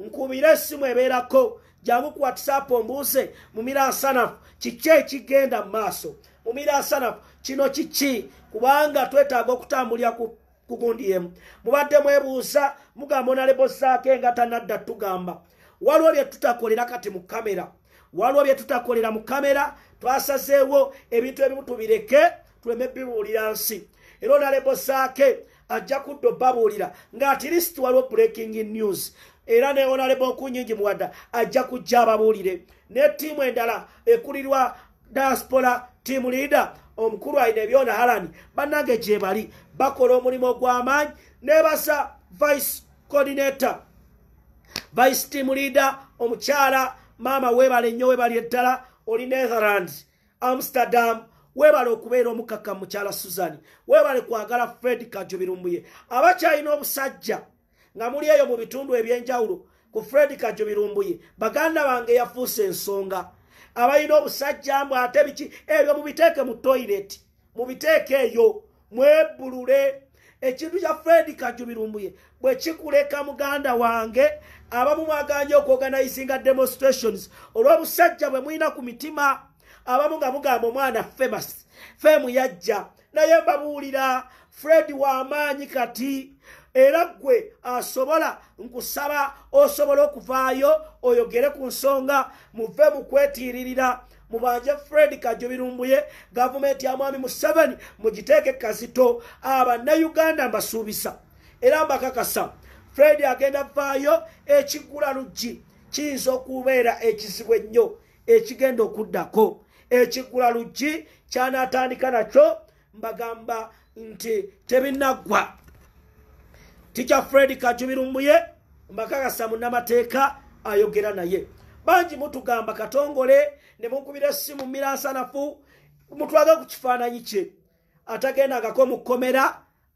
nkubira essimu ebeerako jangu ku whatsapp ombuuze mumiraasanafu kiki ekigenda mu maaso mumiraasanafu kino kiki kubanga twetaaga okutambulya ku kugundiem mubadde mwebuusa mugamba onalebosaako engata nadda tugamba waliwo byetutakolera kati mu kamera waliwo byetutakolera mu kamera twasazeewo ebintu ebimu tubireke tuleme bibuulira nsi era onalebosaake ajja kudda obabuulira ngaati list waliwo breaking news era ne onalebo okunyingi muwadda ajja kujja ababuulire ne ttiimu endala ekulirwa diaspora tiamu leader omukulu alina ebyona halani bannange gye bali bakola omulimu ogw'amaanyi nebasa vice coordinator vice team leader omukyala maama webala ennyo webali eddala oli netherland amsterdam webala okubeera omukaka mukyala susan webale kwagala fred kajobirumbuye abakyalina obusajja nga muli eyo mu bitundu eby'enjawulo ku fred kajobirumbuye baganda bange yafuuse ensonga abalina obusajja mbw ate biki ebyo mubiteeke mu toyireti mubiteeke eyo mwebbulule ekintu kya fredi kajubirumbuye bwe kikuleka muganda wange abamu mwaganja okwoganayizinga demonstrations olw'obusajja bwe mulina ku mitima abamu nga mugamba omwana femas femu yajja naye mbabuulira fredi w'amaanyi kati era ggwe asobola nkusaba osobole okuvaayo oyogere ku nsonga muve mu kwetiririra mubanje fred kajobirumbuye gavumenti ya mwami museveni mugiteeke kazito abanayuganda mbasuubisa era mbakakasa fred agenda vaayo ekigula luggi kiyinza okubeera ekizibu ennyo ekigenda okuddako ekigula luggi kyanaatandika nakyo mbagamba nti tebinaggwa ticha fred kajubirumbuye mbakakasa munnamateeka ayogera naye bangi mutugamba katongole ne mukubira essimu miransanafu mutwaga ku kifaananyi kye atagenda agako mu kkomera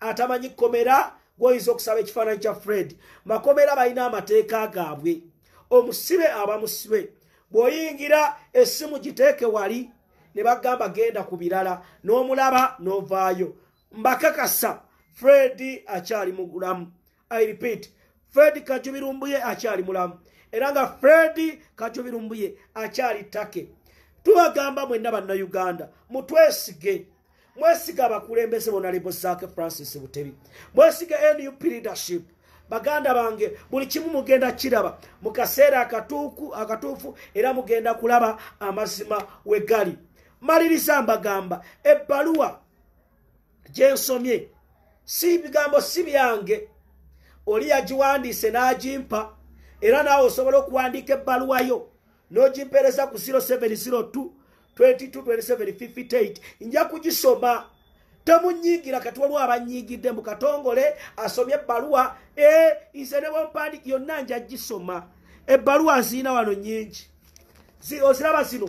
atamanyi kkomera gwoyinza okusaba ekifaananyi kya fred makomera balina amateeka gaabwe omusibe aba musibe bw'oyingira essimu giteeke wali ne bagamba genda ku birala n'omulaba n'ovaayo mbakakasa fred akyali mulamu i repeat fred kajubirumbuye akyali mulamu era nga fred kajubirumbuye akyali ttake tubagamba mwenna bannauganda mutwesige mwesige abakulembeze bonalebo zaak francis butebi mwesige nup leadership baganda bange buli kimu mugenda kiraba mu kaseera akatuufu era mugenda kulaba amazima wegali maliriza mbagamba ebbaluwa gyensomye si bigambo si byange oli yagiwandiise n'agimpa era naawe osobola okuwandiika ebbaluwayo n'ogimpeereza ku 0702227758 nja kugisoma temunyingira kati waliwo abanyingidde mu katongole asomye ebbaluwa eh, nse nebwa mpandiki yonna nja gisoma ebbaluwa nziina wano nyingi oziraba zino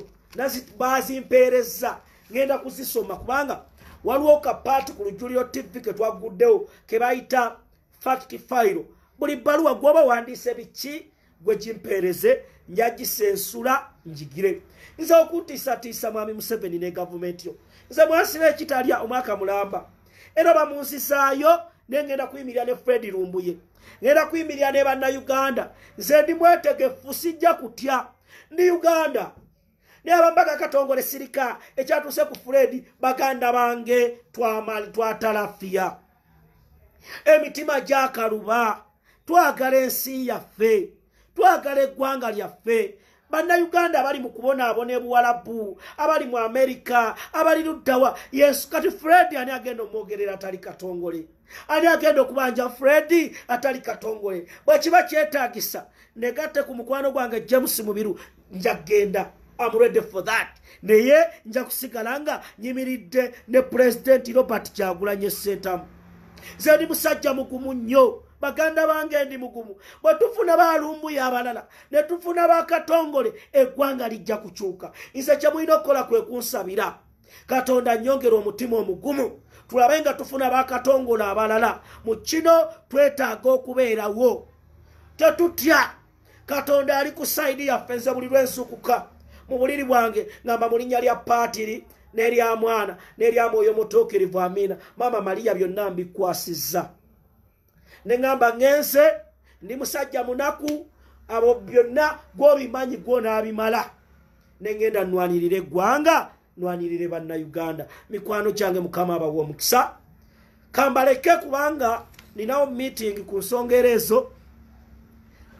bazimpeereza ŋenda kuzisoma kubanga waliwo kapaati ku lujulio tv ketwaguddewo kebayita fact fairo buli baluwa gwoba wandiise biki gwe gimpeereze njagisensula njigire nze okuntiisatiisa mwami museveni ne gavumenti yo nze mwasiba ekitalya omwaka mulamba era bamunsisaayo nengenda kuyimirira ne fredi lumbuye ngenda kuyimirira ne bannayuganda nze ndi mwetegefu sijja kutya ndi uganda nebabaga katongole sirika ekyatuse ku fred baganda bange twatalafiya emitima gyakaluba twagala ensi yaffe twagala eggwanga lyaffe bannayuganda abali mu kubonaabona ebuwalabu abali mu amerika abali luddawa yesu kati fred ani agenda omwogerera atali katongole ani agenda okubanja fred atali katongole bwekiba kyetagisa negatte ku mukwano gwange james mubiru njagenda I'm ready for that naye nja kusigala nga nyimiridde ne pulezidenti robert kyagulanye ssentamu ze ndi musajja mugumu nnyo baganda bange ndi mugumu bwe tufuna baalumbuye abalala ne tufuna bakatongole eggwanga lijja kukyuka nze kyemulina okukola kwe kunsabira katonda nyongera omutima omugumu tulabe nga tufuna bakatongole abalala mu kino twetaaga okubeerawo tetutya katonda ali ku saidi yaffe nze buli lwensukuka mu buliri bwange ngamba mu linnya lya paatiri n'erya mwana n'erya mwoyo mutuukirivu amiina maama maliya byonna mbikwasizza ne ŋŋamba ŋŋense ndi musajja munaku abo byonna gwobimanyi gwonaabimala ne ŋŋenda nwanirire eggwanga nwanirire bannayuganda mikwano gyange mukama abawa omukisa kambaleke kubanga ninawo mumiitingi ku nsonga era ezo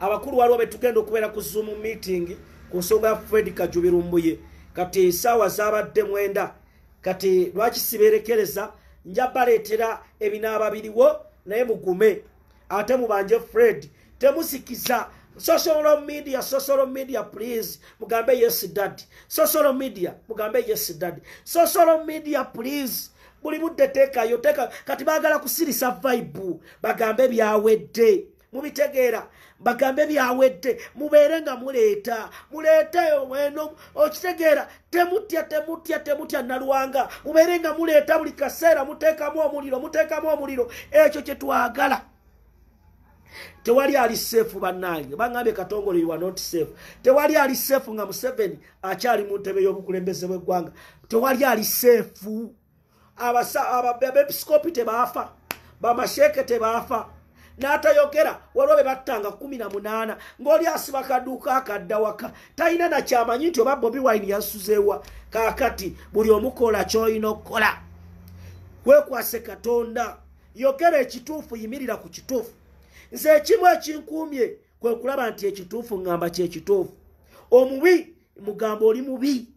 abakulu waliwo betugenda okubeera ku zuumu mumiitingi ku nsonga ya fred kajubirumbuye kati esaawa zaabadde mwenda kati lwaki sibeerekereza nja baleetera ebinaaba biriwo naye mugume ate mubanje fred temusikiza social media social media please mugambe yes dad social media mugambe yes dad social media please buli mudde teekayo teekayo kati baagala kusirisa vibe bagambe byawedde mubitegeera bagambe byawedde mubeere nga muleeta muleeteyo weno okitegeera temutya temutya temutya naluwanga mubeere nga muleeta buli kaseera muteekamu omuliro muteekamu omuliro ekyo kye twagala tewali ali seefu bannange bagambye katongole yiwa not seefu tewali ali seefu nga museveni akyali mu ntebe y'obukulembeze bw'eggwanga tewali ali seefu abepisikopi tebaafa bamasheeke tebaafa n'atayogera walwa be battanga kumi na munaana ng'oli asiba kaduuka akadda waka talina nakyamanyi nti oba bobi wine yasuzeewa kaakati buli omukola ky'olina okukola weekwase katonda yogera ekituufu yimirira ku kituufu nze ekimu ekinkumye kwe kulaba nti ekituufu ŋŋamba kyekituufu omubi mugambo oli mubi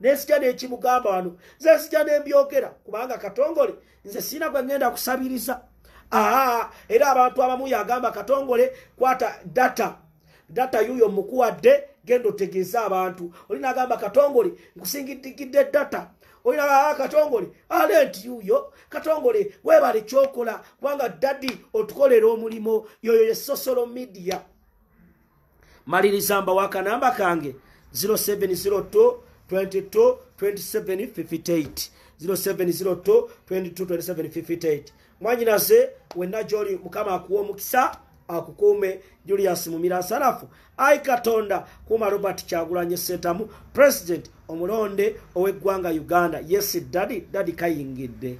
naye sijja n'ekimugamba wano nze sijja n'embyogera kubanga katongole nze siina gwe ŋŋenda kusabiriza era abantu abamu yagamba katongole kwata data data yuyo mukuwadde genda otegeeze abantu oli nagamba katongole nkusingidigidde data olinakatongole alenti yuyo katongole webale kyokola kubanga daddi otukolera omulimu yoyo ye sosolo midiya maliriza mba wakanamba kange 0702 22 27 58 0702 22 27 58 mwanyinaze wenna gyoli mukama akuwa omukisa akukuume julius mumira sarafu ai katonda kuuma robert kyagulanye sentamu president omulonde ow'eggwanga uganda yesi dadi dadi kayingidde